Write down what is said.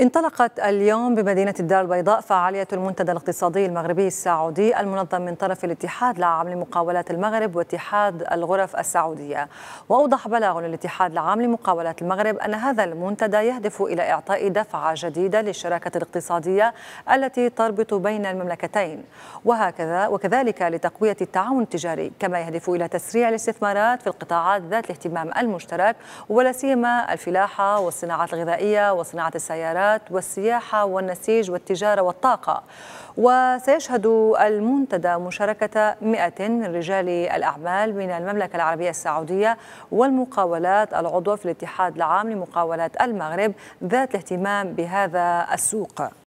انطلقت اليوم بمدينة الدار البيضاء فعالية المنتدى الاقتصادي المغربي السعودي المنظم من طرف الاتحاد العام لمقاولات المغرب واتحاد الغرف السعودية وأوضح بلاغ للاتحاد العام لمقاولات المغرب أن هذا المنتدى يهدف إلى إعطاء دفعة جديدة للشراكة الاقتصادية التي تربط بين المملكتين وهكذا وكذلك لتقوية التعاون التجاري كما يهدف إلى تسريع الاستثمارات في القطاعات ذات الاهتمام المشترك ولا سيما الفلاحة والصناعات الغذائية وصناعة السيارات المنتجعات والسياحة والنسيج والتجارة والطاقة وسيشهد المنتدى مشاركة 100 من رجال الأعمال من المملكة العربية السعودية والمقاولات العضو في الاتحاد العام لمقاولات المغرب ذات الاهتمام بهذا السوق